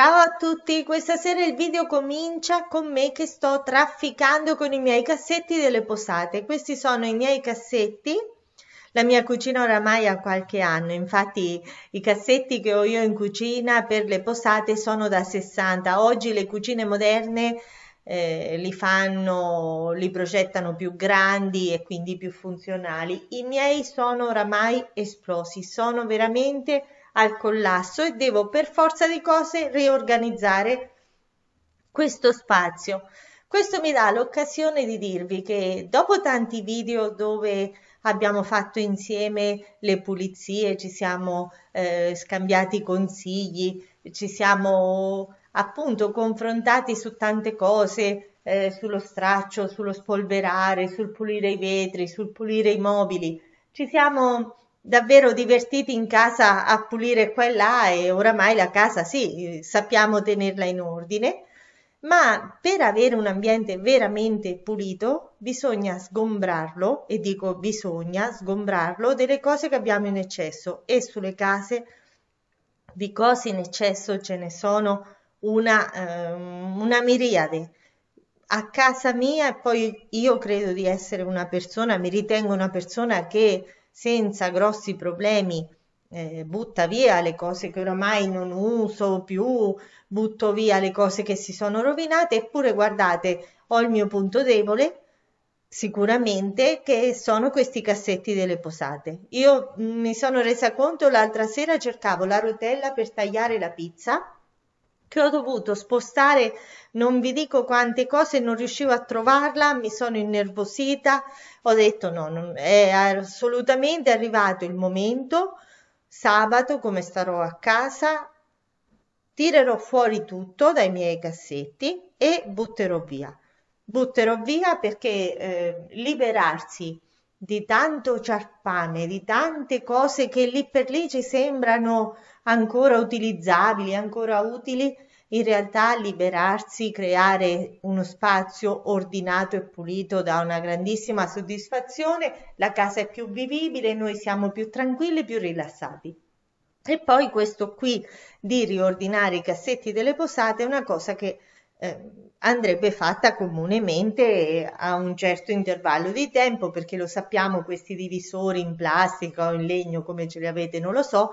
Ciao a tutti, questa sera il video comincia con me che sto trafficando con i miei cassetti delle posate. Questi sono i miei cassetti. La mia cucina oramai ha qualche anno, infatti i cassetti che ho io in cucina per le posate sono da 60. Oggi le cucine moderne eh, li fanno, li progettano più grandi e quindi più funzionali. I miei sono oramai esplosi, sono veramente al collasso e devo per forza di cose riorganizzare questo spazio. Questo mi dà l'occasione di dirvi che dopo tanti video dove abbiamo fatto insieme le pulizie, ci siamo eh, scambiati consigli, ci siamo appunto confrontati su tante cose, eh, sullo straccio, sullo spolverare, sul pulire i vetri, sul pulire i mobili. Ci siamo davvero divertiti in casa a pulire qua e là e oramai la casa sì, sappiamo tenerla in ordine, ma per avere un ambiente veramente pulito bisogna sgombrarlo, e dico bisogna sgombrarlo, delle cose che abbiamo in eccesso e sulle case di cose in eccesso ce ne sono una, eh, una miriade a casa mia, poi io credo di essere una persona, mi ritengo una persona che senza grossi problemi eh, butta via le cose che oramai non uso più, butto via le cose che si sono rovinate, eppure guardate, ho il mio punto debole sicuramente che sono questi cassetti delle posate. Io mm, mi sono resa conto l'altra sera cercavo la rotella per tagliare la pizza che ho dovuto spostare non vi dico quante cose, non riuscivo a trovarla, mi sono innervosita, ho detto no, non, è assolutamente arrivato il momento, sabato come starò a casa, tirerò fuori tutto dai miei cassetti e butterò via. Butterò via perché eh, liberarsi di tanto ciarpame, di tante cose che lì per lì ci sembrano ancora utilizzabili, ancora utili, in realtà liberarsi, creare uno spazio ordinato e pulito dà una grandissima soddisfazione, la casa è più vivibile, noi siamo più tranquilli, più rilassati. E poi questo qui di riordinare i cassetti delle posate è una cosa che eh, andrebbe fatta comunemente a un certo intervallo di tempo, perché lo sappiamo, questi divisori in plastica o in legno, come ce li avete, non lo so,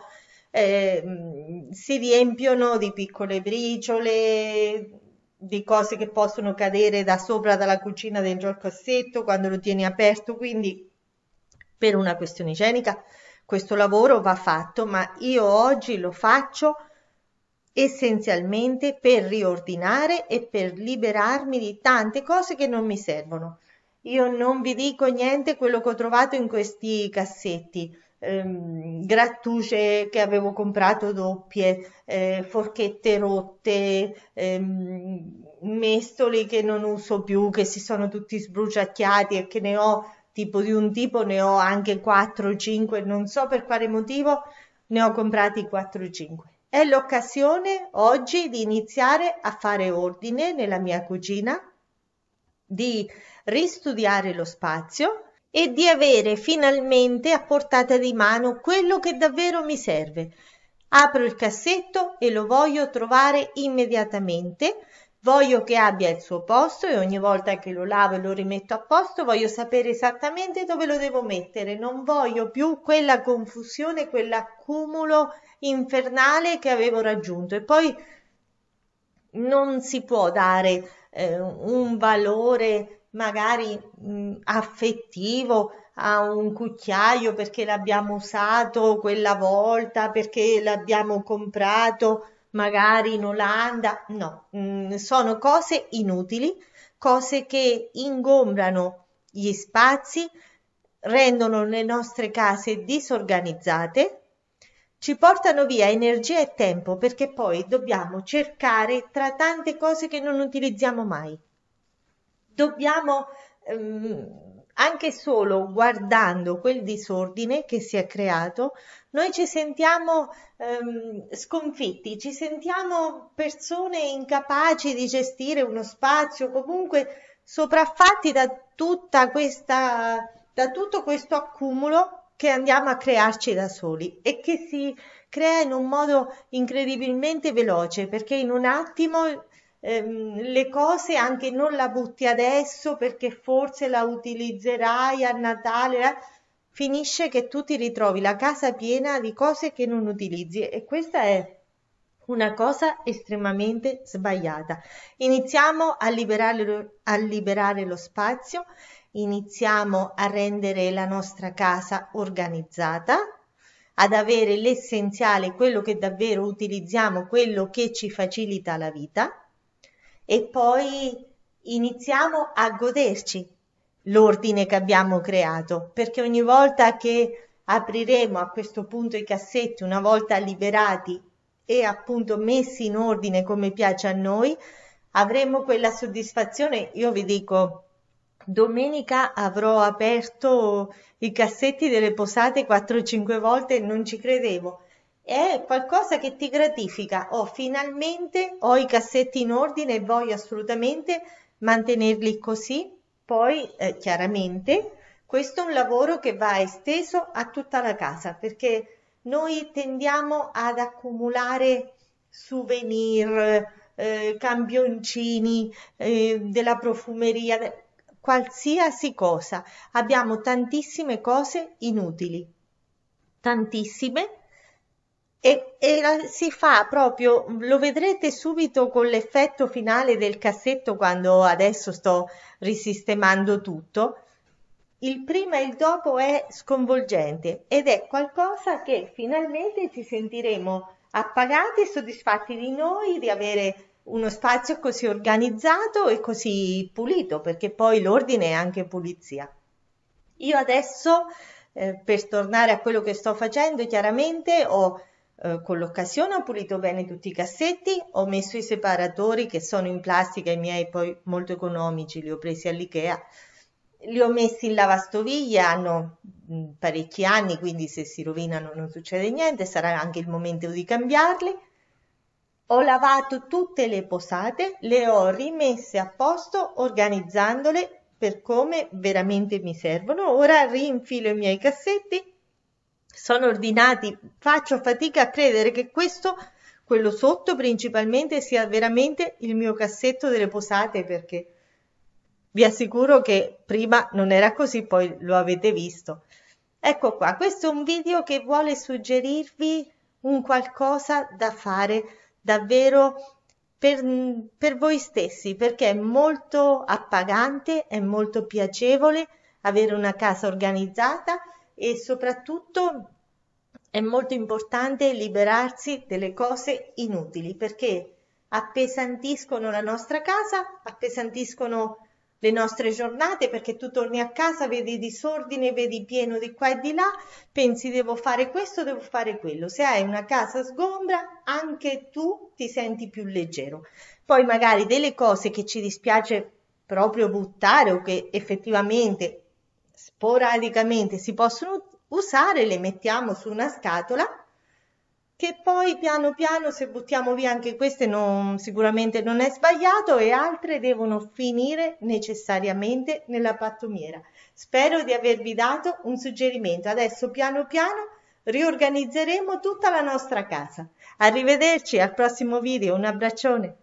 Ehm, si riempiono di piccole briciole, di cose che possono cadere da sopra dalla cucina dentro il cassetto quando lo tieni aperto, quindi per una questione igienica questo lavoro va fatto, ma io oggi lo faccio essenzialmente per riordinare e per liberarmi di tante cose che non mi servono. Io non vi dico niente quello che ho trovato in questi cassetti. Ehm, grattuce che avevo comprato doppie, eh, forchette rotte, ehm, mestoli che non uso più, che si sono tutti sbruciacchiati e che ne ho tipo di un tipo, ne ho anche 4 o 5, non so per quale motivo, ne ho comprati 4 o 5. È l'occasione oggi di iniziare a fare ordine nella mia cucina, di ristudiare lo spazio e di avere finalmente a portata di mano quello che davvero mi serve. Apro il cassetto e lo voglio trovare immediatamente. Voglio che abbia il suo posto e ogni volta che lo lavo e lo rimetto a posto voglio sapere esattamente dove lo devo mettere. Non voglio più quella confusione, quell'accumulo infernale che avevo raggiunto. E poi non si può dare eh, un valore magari mh, affettivo a un cucchiaio perché l'abbiamo usato quella volta, perché l'abbiamo comprato magari in Olanda. No, mh, sono cose inutili, cose che ingombrano gli spazi, rendono le nostre case disorganizzate, ci portano via energia e tempo perché poi dobbiamo cercare tra tante cose che non utilizziamo mai dobbiamo ehm, anche solo guardando quel disordine che si è creato, noi ci sentiamo ehm, sconfitti, ci sentiamo persone incapaci di gestire uno spazio, comunque sopraffatti da tutta questa da tutto questo accumulo che andiamo a crearci da soli e che si crea in un modo incredibilmente veloce perché in un attimo ehm, le cose anche non la butti adesso perché forse la utilizzerai a Natale. Eh. Finisce che tu ti ritrovi la casa piena di cose che non utilizzi e questa è una cosa estremamente sbagliata. Iniziamo a liberare, a liberare lo spazio, iniziamo a rendere la nostra casa organizzata, ad avere l'essenziale, quello che davvero utilizziamo, quello che ci facilita la vita e poi iniziamo a goderci l'ordine che abbiamo creato, perché ogni volta che apriremo a questo punto i cassetti, una volta liberati e appunto messi in ordine come piace a noi, avremo quella soddisfazione. Io vi dico, domenica avrò aperto i cassetti delle posate 4-5 volte e non ci credevo è qualcosa che ti gratifica. Oh, finalmente ho i cassetti in ordine e voglio assolutamente mantenerli così. Poi, eh, chiaramente, questo è un lavoro che va esteso a tutta la casa perché noi tendiamo ad accumulare souvenir, eh, campioncini eh, della profumeria, qualsiasi cosa. Abbiamo tantissime cose inutili, tantissime e, e la, si fa proprio, lo vedrete subito con l'effetto finale del cassetto quando adesso sto risistemando tutto. Il prima e il dopo è sconvolgente ed è qualcosa che finalmente ci sentiremo appagati e soddisfatti di noi di avere uno spazio così organizzato e così pulito, perché poi l'ordine è anche pulizia. Io adesso, eh, per tornare a quello che sto facendo, chiaramente ho eh, con l'occasione ho pulito bene tutti i cassetti, ho messo i separatori che sono in plastica i miei poi molto economici, li ho presi all'IKEA, li ho messi in lavastoviglie, hanno mm, parecchi anni, quindi se si rovinano non succede niente, sarà anche il momento di cambiarli. Ho lavato tutte le posate, le ho rimesse a posto organizzandole per come veramente mi servono. Ora rinfilo i miei cassetti sono ordinati, faccio fatica a credere che questo, quello sotto principalmente, sia veramente il mio cassetto delle posate perché vi assicuro che prima non era così, poi lo avete visto. Ecco qua, questo è un video che vuole suggerirvi un qualcosa da fare davvero per, per voi stessi perché è molto appagante, è molto piacevole avere una casa organizzata e soprattutto è molto importante liberarsi delle cose inutili perché appesantiscono la nostra casa, appesantiscono le nostre giornate perché tu torni a casa, vedi disordine, vedi pieno di qua e di là, pensi devo fare questo, devo fare quello. Se hai una casa sgombra, anche tu ti senti più leggero. Poi magari delle cose che ci dispiace proprio buttare o che effettivamente sporadicamente si possono usare, le mettiamo su una scatola che poi piano piano se buttiamo via anche queste non, sicuramente non è sbagliato e altre devono finire necessariamente nella pattumiera. Spero di avervi dato un suggerimento. Adesso piano piano riorganizzeremo tutta la nostra casa. Arrivederci al prossimo video, un abbraccione.